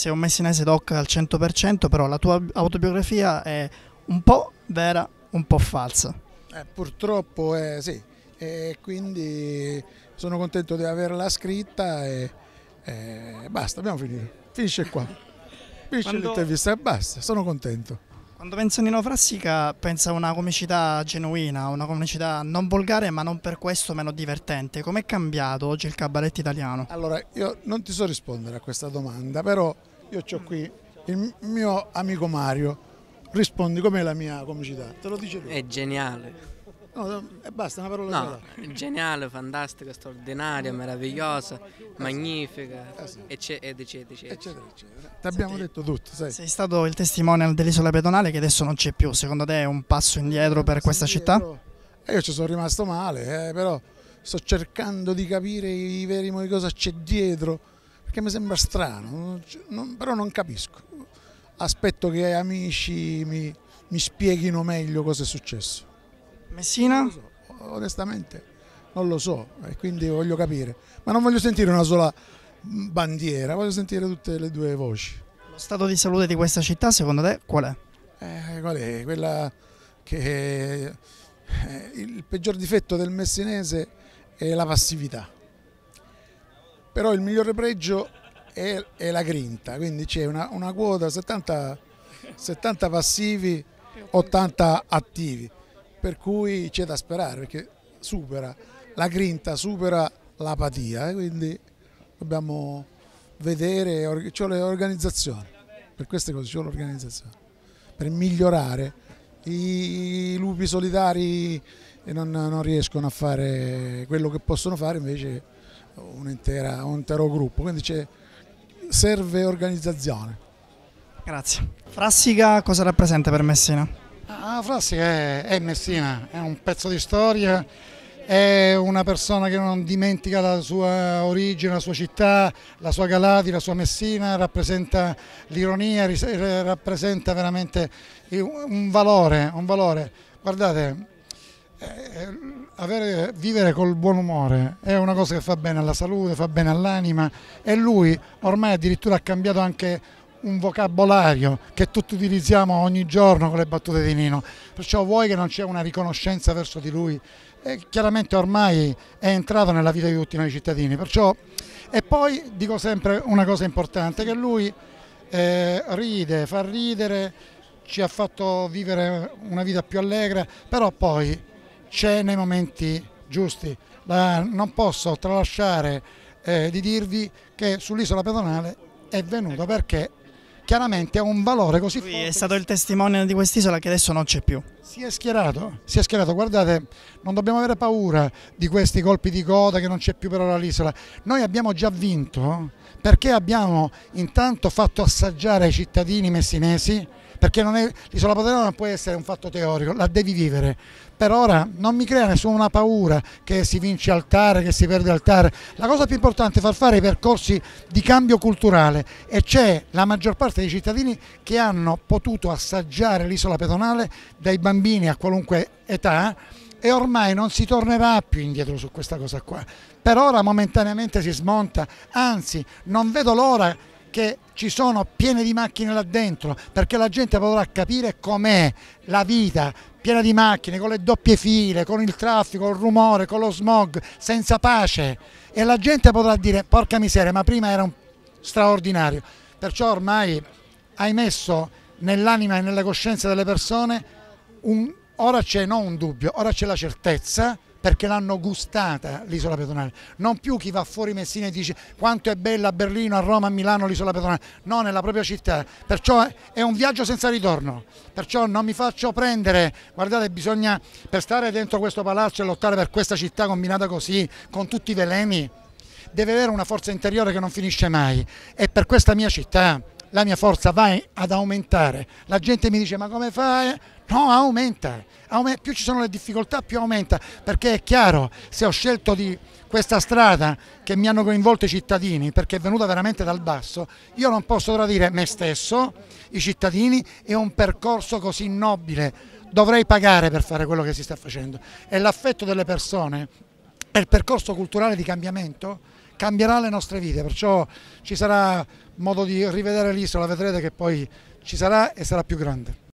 siamo messi in ese doc al 100%, però la tua autobiografia è un po' vera, un po' falsa. Eh, purtroppo eh, sì, e quindi sono contento di averla scritta e, e basta, abbiamo finito. Finisce qua. Finisce Quando... l'intervista e basta, sono contento. Quando penso a Nino Frassica pensa a una comicità genuina, una comicità non volgare ma non per questo meno divertente. Com'è cambiato oggi il cabaretto italiano? Allora, io non ti so rispondere a questa domanda, però io ho qui il mio amico Mario, rispondi com'è la mia comicità, te lo dice lui. È geniale. No, e basta, una parola no, Geniale, fantastica, straordinaria, meravigliosa, magnifica, eccetera, eh, eccetera, eccetera. eccetera, eccetera. Ti abbiamo detto tutto. Sei. sei stato il testimone dell'isola pedonale che adesso non c'è più, secondo te è un passo indietro per questa città? Eh, io ci sono rimasto male, eh, però sto cercando di capire i veri motivi, cosa c'è dietro perché mi sembra strano, non, però non capisco. Aspetto che amici mi, mi spieghino meglio cosa è successo. Messina? Non so, onestamente non lo so e quindi voglio capire, ma non voglio sentire una sola mm, bandiera, voglio sentire tutte le due voci. Lo stato di salute di questa città secondo te qual è? Eh, qual è? Quella che eh, il peggior difetto del messinese è la passività però il migliore pregio è, è la grinta, quindi c'è una, una, quota 70, 70 passivi, 80 attivi, per cui c'è da sperare perché supera la grinta, supera l'apatia, eh, quindi dobbiamo vedere, c'è l'organizzazione, per queste cose c'è l'organizzazione, per migliorare i lupi solitari non, non riescono a fare quello che possono fare invece un, intera, un intero gruppo, quindi serve organizzazione. Grazie. Frassica cosa rappresenta per Messina? Ah, Frassica è, è, Messina, è un pezzo di storia, è una persona che non dimentica la sua origine, la sua città, la sua Galati, la sua Messina, rappresenta l'ironia, rappresenta veramente un valore, un valore. Guardate, eh, avere, vivere col buon umore è una cosa che fa bene alla salute, fa bene all'anima e lui ormai addirittura ha cambiato anche un vocabolario che tutti utilizziamo ogni giorno con le battute di Nino, perciò vuoi che non c'è una riconoscenza verso di lui? E eh, chiaramente ormai è entrato nella vita di tutti noi cittadini, perciò... e poi dico sempre una cosa importante, che lui eh, ride, fa ridere, ci ha fatto vivere una vita più allegra, però poi c'è nei momenti giusti. La, non posso tralasciare eh, di dirvi che sull'isola pedonale è venuto perché chiaramente ha un valore così Lui forte. è stato il testimone di quest'isola che adesso non c'è più. Si è schierato, si è schierato, guardate, non dobbiamo avere paura di questi colpi di coda che non c'è più per ora l'isola. Noi abbiamo già vinto perché abbiamo intanto fatto assaggiare ai cittadini messinesi perché l'isola padrona non può essere un fatto teorico, la devi vivere. Per ora non mi crea nessuna paura che si vince altare, che si perde altare. La cosa più importante è far fare i percorsi di cambio culturale e c'è la maggior parte dei cittadini che hanno potuto assaggiare l'isola pedonale dai bambini a qualunque età e ormai non si tornerà più indietro su questa cosa qua. Per ora momentaneamente si smonta, anzi non vedo l'ora che ci sono piene di macchine là dentro perché la gente potrà capire com'è la vita piena di macchine, con le doppie file, con il traffico, il rumore, con lo smog, senza pace e la gente potrà dire porca miseria ma prima era un straordinario, perciò ormai hai messo nell'anima e nella coscienza delle persone un, ora c'è non un dubbio, ora c'è la certezza perché l'hanno gustata l'isola pedonale, non più chi va fuori Messina e dice quanto è bella a Berlino, a Roma, a Milano l'isola pedonale, no nella propria città, perciò è un viaggio senza ritorno, perciò non mi faccio prendere, guardate bisogna per stare dentro questo palazzo e lottare per questa città combinata così, con tutti i veleni, deve avere una forza interiore che non finisce mai e per questa mia città la mia forza va ad aumentare, la gente mi dice ma come fai? No, aumenta, aumenta, più ci sono le difficoltà più aumenta, perché è chiaro, se ho scelto di questa strada che mi hanno coinvolto i cittadini, perché è venuta veramente dal basso, io non posso tradire me stesso, i cittadini e un percorso così nobile. Dovrei pagare per fare quello che si sta facendo e l'affetto delle persone e il percorso culturale di cambiamento cambierà le nostre vite, perciò ci sarà modo di rivedere l'isola, vedrete che poi ci sarà e sarà più grande.